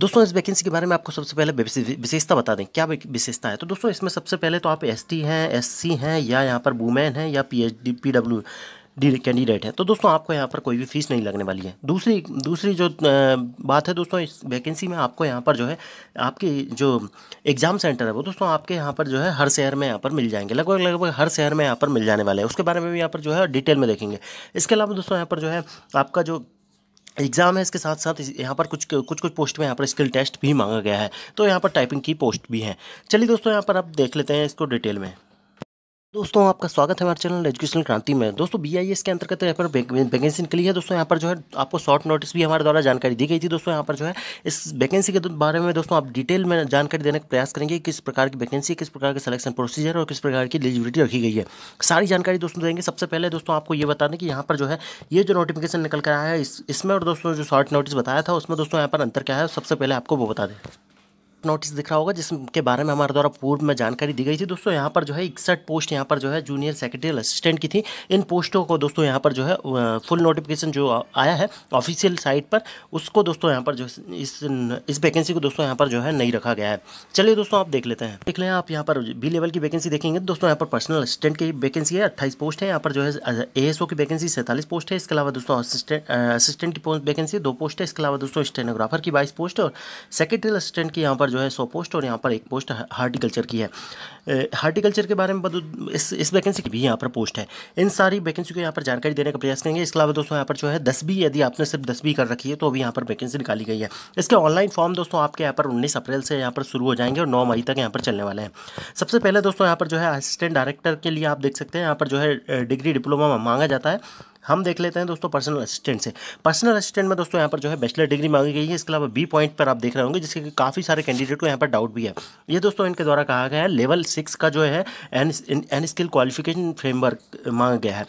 दोस्तों इस वैकेंसी के बारे में आपको सबसे पहले विशेषता बता दें क्या विशेषता है तो दोस्तों इसमें सबसे पहले तो आप एसटी हैं एससी हैं या यहाँ पर वुमेन हैं या पीएचडी पीडब्ल्यू डी कैंडिडेट है तो दोस्तों आपको यहाँ पर कोई भी फीस नहीं लगने वाली है दूसरी दूसरी जो बात है दोस्तों इस वैकेंसी में आपको यहाँ पर जो है आपकी जो एग्ज़ाम सेंटर है वो दोस्तों आपके यहाँ पर जो है हर शहर में यहाँ पर मिल जाएंगे लगभग लगभग हर शहर में यहाँ पर मिल जाने वाले हैं उसके बारे में भी यहाँ पर जो है डिटेल में देखेंगे इसके अलावा दोस्तों यहाँ पर जो है आपका जो एग्जाम है इसके साथ साथ यहाँ पर कुछ कुछ कुछ पोस्ट में यहाँ पर स्किल टेस्ट भी मांगा गया है तो यहाँ पर टाइपिंग की पोस्ट भी है चलिए दोस्तों यहाँ पर आप देख लेते हैं इसको डिटेल में दोस्तों आपका स्वागत है हमारे चैनल एजुकेशन क्रांति में दोस्तों बी आई एस के अंतर्गत यहाँ पर वैकेंसी निकली है दोस्तों यहाँ पर जो है आपको शॉर्ट नोटिस भी हमारे द्वारा जानकारी दी गई थी दोस्तों यहाँ पर जो है इस वैकेंसी के बारे में दोस्तों आप डिटेल में जानकारी देने का प्रयास करेंगे किस प्रकार की वैकेंसी किस प्रकार के सिलेक्शन प्रोसीजर और किस प्रकार की एलिजिबिलिटी रखी गई है सारी जानकारी दोस्तों देंगे सबसे पहले दोस्तों आपको ये बता दें कि यहाँ पर जो है ये जो नोटिफिकेशन निकल कर आया है इसमें और दोस्तों जो शॉर्ट नोटिस बताया था उसमें दोस्तों यहाँ पर अंतर क्या है सबसे पहले आपको वो बता दें नोटिस दिख रहा होगा जिसके बारे में हमारे द्वारा पूर्व में जानकारी दी गई थी दोस्तों यहाँ पर जो है इकसठ पोस्ट यहाँ पर जो है जूनियर सेक्रेटरियल असिस्टेंट की थी इन पोस्टों को दोस्तों यहाँ पर जो है फुल नोटिफिकेशन जो आया है ऑफिशियल साइट पर उसको दोस्तों यहाँ पर जो इस इस वैकेंसी को दोस्तों यहाँ पर जो है नहीं रखा गया है चलिए दोस्तों आप देख लेते हैं देख लें आप यहाँ पर बी लेवल की वैकेंसी देखेंगे तो दोस्तों यहाँ पर पर्सनल असिस्टेंट की वैकेंसी है अट्ठाईस पोस्ट है यहाँ पर जो है ए की वैकेंसी सैंतालीस पोस्ट है इसके अलावा दोस्तों असिस्टेंट असिस्टेंट की वैकेंसी दो पोस्ट है इसके अलावा दोस्तों स्टेनोग्राफर की बाईस पोस्ट और सेक्रेटरियल असिस्टेंट की यहाँ पर जो है सौ पोस्ट और यहाँ पर एक पोस्ट हार्टिकल्चर की है हार्टिकल्चर के बारे में इस इस वैकेंसी की भी यहाँ पर पोस्ट है इन सारी वैकेंसी को यहाँ पर जानकारी देने का प्रयास करेंगे इसके अलावा दोस्तों यहाँ पर जो है दसवीं यदि आपने सिर्फ दसवीं कर रखी है तो अभी यहाँ पर वैकेंसी निकाली गई है इसके ऑनलाइन फॉर्म दोस्तों आपके यहाँ पर उन्नीस अप्रैल से यहाँ पर शुरू हो जाएंगे और नौ मई तक यहाँ पर चलने वाले हैं सबसे पहले दोस्तों यहाँ पर जो है असिस्टेंट डायरेक्टर के लिए आप देख सकते हैं यहाँ पर जो है डिग्री डिप्लोमा मांगा जाता है हम देख लेते हैं दोस्तों पर्सनल असिस्टेंट से पर्सनल असिस्टेंट में दोस्तों यहाँ पर जो है बैचलर डिग्री मांगी गई है इसके अलावा बी पॉइंट पर आप देख रहे होंगे जिसके काफ़ी सारे कैंडिडेट को यहाँ पर डाउट भी है ये दोस्तों इनके द्वारा कहा गया है लेवल सिक्स का जो है N N skill qualification framework मांगा गया है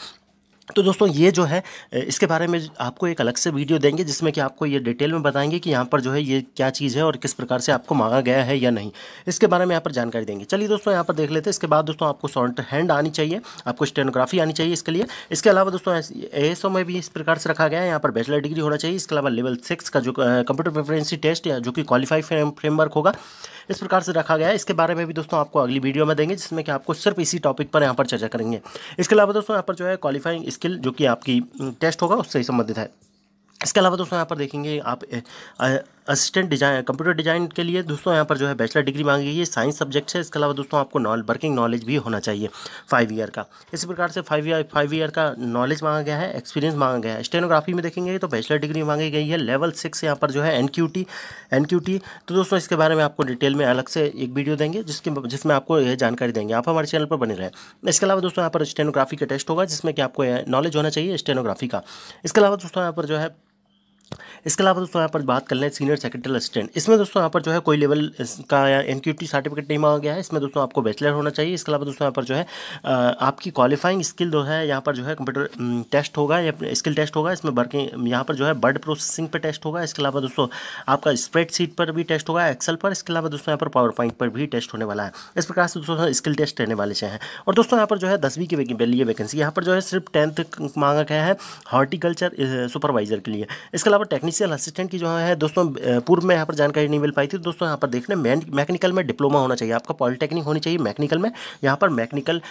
तो दोस्तों ये जो है इसके बारे में आपको एक अलग से वीडियो देंगे जिसमें कि आपको ये डिटेल में बताएंगे कि यहाँ पर जो है ये क्या चीज़ है और किस प्रकार से आपको मांगा गया है या नहीं इसके बारे में यहाँ पर जानकारी देंगे चलिए दोस्तों यहाँ पर देख लेते हैं इसके बाद दोस्तों आपको सॉन्ट हैंड आनी चाहिए आपको स्टेनोग्राफी आनी चाहिए इसके लिए इसके अलावा दोस्तों ए में भी इस प्रकार से रखा गया है यहाँ पर बैचलर डिग्री होना चाहिए इसके अलावा लेवल सिक्स का जो कंप्यूटर प्रेफरेंसी टेस्ट या जो कि क्वालिफाई फ्रेमवर्क होगा इस प्रकार से रखा गया है इसके बारे में भी दोस्तों आपको अगली वीडियो में देंगे जिसमें कि आपको सिर्फ इसी टॉपिक पर यहाँ पर चर्चा करेंगे इसके अलावा दोस्तों यहाँ पर जो है क्वालिफाइंग स्किल जो कि आपकी टेस्ट होगा उससे ही संबंधित है इसके अलावा दोस्तों यहाँ पर देखेंगे आप असिस्टेंट डिजाइन कंप्यूटर डिजाइन के लिए दोस्तों यहाँ पर जो है बैचलर डिग्री मांगी गई है साइंस सब्जेक्ट है इसके अलावा दोस्तों आपको नॉल वर्किंग नॉलेज भी होना चाहिए फाइव ईयर का इसी प्रकार से फाइव ईयर फाइव ईयर का नॉलेज मांगा गया है एक्सपीरियंस मांगा गया है स्टेनोग्राफी में देखेंगे तो बैचलर डिग्री मांगी गई है लेवल सिक्स यहाँ पर जो है N Q T N Q T तो दोस्तों इसके बारे में आपको डिटेल में अलग से एक वीडियो देंगे जिसके जिसमें आपको यह जानकारी देंगे आप हमारे चैनल पर बने रहें इसके अलावा दोस्तों यहाँ पर स्टेनोग्राफी का टेस्ट होगा जिसमें कि आपको नॉलेज होना चाहिए स्टेनोग्राफी का इसके अलावा दोस्तों यहाँ पर जो है इसके अलावा दोस्तों यहाँ पर बात कर लें सीनियर सेक्रेटरी असिस्टेंट इसमें दोस्तों यहाँ पर जो है कोई लेवल का या एन सर्टिफिकेट नहीं मांगा गया है इसमें दोस्तों आपको बैचलर होना चाहिए इसके अलावा दोस्तों यहाँ पर जो है आपकी क्वालिफाइंग स्किल जो है यहाँ पर जो है कंप्यूटर टेस्ट होगा या स्किल टेस्ट होगा इसमें वर्किंग यहाँ पर जो है बर्ड प्रोसेसिंग पर टेस्ट होगा इसके अलावा दोस्तों आपका स्प्रेड पर भी टेस्ट होगा एक्सल पर इसके अलावा दोस्तों यहाँ पर पावर पॉइंट पर भी टेस्ट होने वाला है इस प्रकार से दोस्तों स्किल टेस्ट रहने वाले से हैं और दोस्तों यहाँ पर जो है दसवीं की लिए वैकेंसी यहाँ पर जो है सिर्फ टेंथ मांगा गया है हॉर्टिकल्चर सुपरवाइजर के लिए इसके अलावा टेक्निक फाइनेंशियल असिस्टेंट की जो है दोस्तों पूर्व में यहाँ पर जानकारी नहीं मिल पाई थी दोस्तों यहाँ पर देखने मैकेनिकल में डिप्लोमा होना चाहिए आपका पॉलिटेक्निक होनी चाहिए मैकेनिकल में यहाँ पर मैकेनिकल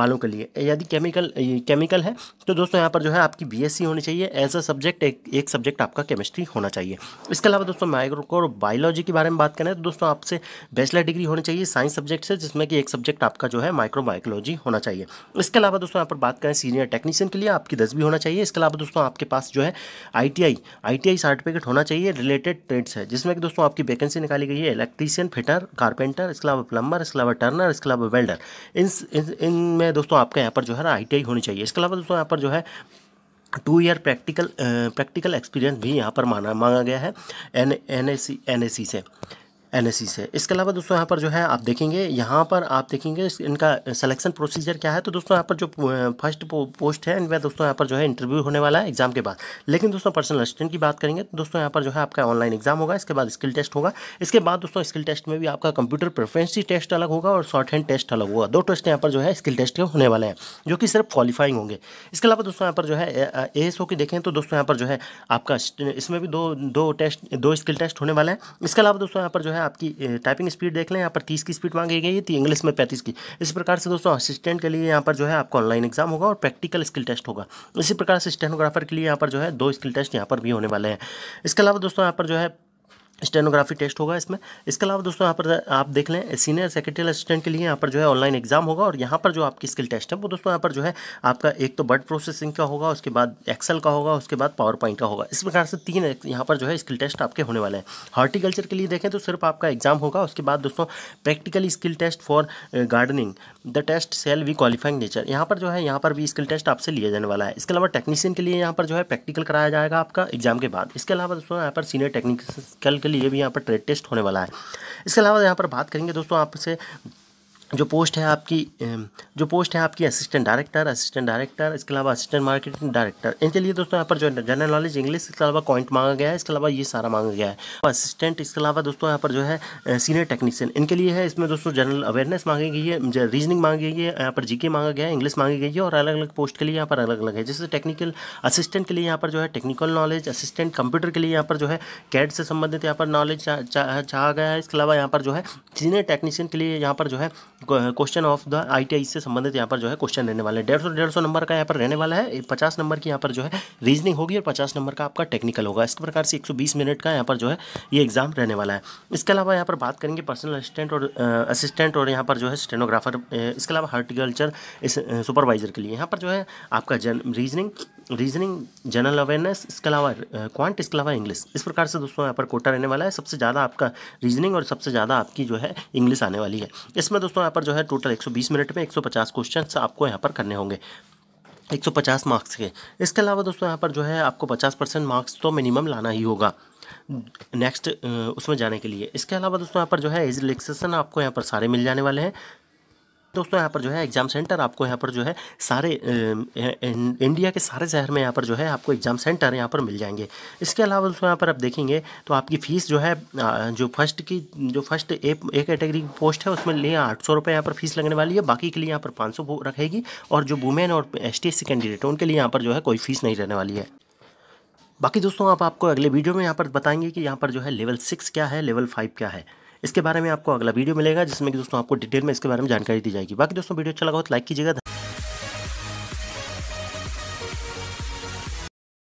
बालों के लिए यदि केमिकल केमिकल है तो दोस्तों यहाँ पर जो है आपकी बी होनी चाहिए एज अ सब्जेक्ट एक, सब्जेक्ट आपका केमिस्ट्री होना चाहिए इसके अलावा दोस्तों माइक्रोको बायोलॉजी के बारे में बात करें तो दोस्तों आपसे बैचलर डिग्री होनी चाहिए साइंस सब्जेक्ट से जिसमें कि एक सब्जेक्ट आपका जो है माइक्रोबायोलॉजी होना चाहिए इसके अलावा दोस्तों यहाँ पर बात करें सीनियर टेक्नीशियन के लिए आपकी दस भी होना चाहिए इसके अलावा दोस्तों आपके पास जो है आई टी आई सर्टिफिकेट होना चाहिए रिलेटेड ट्रेड्स है जिसमें कि दोस्तों आपकी वैकेंसी निकाली गई है इलेक्ट्रीशियन फिटर कारपेंटर इसके अलावा प्लम्बर इसके अलावा टर्नर इसके अलावा वेल्डर इन इनमें दोस्तों आपके यहाँ पर जो है ना आई होनी चाहिए इसके अलावा दोस्तों यहाँ पर जो है two year practical practical experience भी यहाँ पर माना मांगा गया है N N C N C से एन से इसके अलावा दोस्तों यहाँ पर जो है आप देखेंगे यहाँ पर आप देखेंगे इनका सिलेक्शन प्रोसीजर क्या है तो दोस्तों यहाँ पर जो फर्स्ट पोस्ट है इनमें दोस्तों यहाँ पर जो है इंटरव्यू होने वाला है एग्जाम के बाद लेकिन दोस्तों पर्सनल असिस्टेंट की बात करेंगे तो दोस्तों यहाँ पर जो है आपका ऑनलाइन एग्जाम होगा इसके बाद स्किल टेस्ट होगा इसके बाद दोस्तों स्किल टेस्ट में भी आपका कंप्यूटर प्रेफरेंसी टेस्ट अलग होगा और शॉर्ट हैंड टेस्ट अलग होगा दो टेस्ट यहाँ पर जो है स्किल टेस्ट होने वाले हैं जो कि सिर्फ क्वालिफाइंग होंगे इसके अलावा दोस्तों यहाँ पर जो है ए एस की देखें तो दोस्तों यहाँ पर जो है आपका इसमें भी दो दो टेस्ट दो स्किल टेस्ट होने वाले हैं इसके अलावा दोस्तों यहाँ पर जो है आपकी टाइपिंग स्पीड देख लें यहाँ पर तीस की स्पीड मांगी गई थी इंग्लिश में पैंतीस की इस प्रकार से दोस्तों असिस्टेंट के लिए यहाँ पर जो है आपका ऑनलाइन एग्जाम होगा और प्रैक्टिकल स्किल टेस्ट होगा इसी प्रकार से स्टेनोग्राफर के लिए यहाँ पर जो है दो स्किल टेस्ट यहाँ पर भी होने वाले हैं इसके अलावा दोस्तों यहाँ पर जो है स्टेनोग्राफी टेस्ट होगा इसमें इसके अलावा दोस्तों यहाँ पर आप देख लें सीनियर सेक्रेटरी असिस्टेंट के लिए यहाँ पर जो है ऑनलाइन एग्जाम होगा और यहाँ पर जो आपकी स्किल टेस्ट है वो दोस्तों यहाँ पर जो है आपका एक तो वर्ड प्रोसेसिंग का होगा उसके बाद एक्सेल का होगा उसके बाद पावर पॉइंट का होगा इस प्रकार से तीन यहाँ पर जो है स्किल टेस्ट आपके होने वाले हैं हॉर्टिकल्चर के लिए देखें तो सिर्फ आपका एग्जाम होगा उसके बाद दोस्तों practical skill test for gardening the test shall be qualifying nature यहाँ पर जो है यहाँ पर भी स्किल टेस्ट आपसे लिया जाने वाला है इसके अलावा टेक्नीशियन के लिए यहाँ पर जो है प्रैक्टिकल कराया जाएगा आपका एग्जाम के बाद इसके अलावा दोस्तों यहाँ पर सीनियर टेक्निकल के लिए भी यहाँ पर ट्रेड टेस्ट होने वाला है इसके अलावा यहाँ पर बात करेंगे दोस्तों आपसे जो पोस्ट है आपकी जो पोस्ट है आपकी असिस्टेंट डायरेक्टर असिस्टेंट डायरेक्टर इसके अलावा असिस्टेंट मार्केटिंग डायरेक्टर इनके लिए दोस्तों यहाँ पर जो है जनरल नॉलेज इंग्लिश इसके अलावा कॉइंट मांगा गया है इसके अलावा ये सारा मांगा गया है असिस्टेंट इसके अलावा दोस्तों यहाँ पर जो है सीनियर टेक्नीशियन इनके लिए है इसमें दोस्तों जनरल अवेयरनेस मांगी गई है रीजनिंग मांगी गई है यहाँ पर जीके मांगा गया है इंग्लिश मांगी गई है और अलग अलग पोस्ट के लिए यहाँ पर अलग अलग है जैसे टेक्निकल असिस्टेंट के लिए यहाँ पर जो है टेक्निकल नॉलेज असिस्टेंट कंप्यूटर के लिए यहाँ पर जो है कैड से संबंधित यहाँ पर नॉलेज चाहा गया है इसके अलावा यहाँ पर जो है सीनियर टेक्नीशियन के लिए यहाँ पर जो है क्वेश्चन ऑफ द आईटीआई से संबंधित यहाँ पर जो है क्वेश्चन रहने वाले हैं डेढ़ सौ डेढ़ सौ नंबर का यहाँ पर रहने वाला है पचास नंबर की यहाँ पर जो है रीजनिंग होगी और पचास नंबर का आपका टेक्निकल होगा इस प्रकार से एक सौ बीस मिनट का यहाँ पर जो है ये एग्जाम रहने वाला है इसके अलावा यहाँ पर बात करेंगे पर्सनल असिस्टेंट और असिस्टेंट और यहाँ पर जो है स्टेनोग्राफर इसके अलावा हार्टिकल्चर सुपरवाइजर के लिए यहाँ पर जो है आपका जन रीजनिंग रीजनिंग जनरल अवेयरनेस इसके अलावा क्वांट इसके अलावा इंग्लिश इस प्रकार से दोस्तों यहाँ पर कोटा रहने वाला है सबसे ज़्यादा आपका रीजनिंग और सबसे ज़्यादा आपकी जो है इंग्लिश आने वाली है इसमें दोस्तों यहाँ पर जो है टोटल 120 मिनट में 150 क्वेश्चंस आपको यहाँ पर करने होंगे 150 मार्क्स के इसके अलावा दोस्तों यहाँ पर जो है आपको 50 परसेंट मार्क्स तो मिनिमम लाना ही होगा नेक्स्ट उसमें जाने के लिए इसके अलावा दोस्तों यहाँ पर जो है एज रिलैक्सेशन आपको यहाँ पर सारे मिल जाने वाले हैं दोस्तों यहाँ पर जो है एग्ज़ाम सेंटर आपको यहाँ पर जो है सारे इंडिया के सारे शहर में यहाँ पर जो है आपको एग्ज़ाम सेंटर यहाँ पर मिल जाएंगे इसके अलावा दोस्तों यहाँ पर आप देखेंगे तो आपकी फ़ीस जो है जो फर्स्ट की जो फर्स्ट ए कैटेगरी की पोस्ट है उसमें लिए आठ सौ रुपये यहाँ पर फीस लगने वाली है बाकी के लिए यहाँ पर पाँच सौ रखेगी और जो वुमेन और एस टी कैंडिडेट है उनके लिए यहाँ पर जो है कोई फीस नहीं रहने वाली है बाकी दोस्तों आप आपको अगले वीडियो में यहाँ पर बताएंगे कि यहाँ पर जो है लेवल सिक्स क्या है लेवल फाइव क्या है इसके बारे में आपको अगला वीडियो मिलेगा जिसमें कि दोस्तों आपको डिटेल में इसके बारे में जानकारी दी जाएगी बाकी दोस्तों वीडियो अच्छा लगा हो तो लाइक कीजिएगा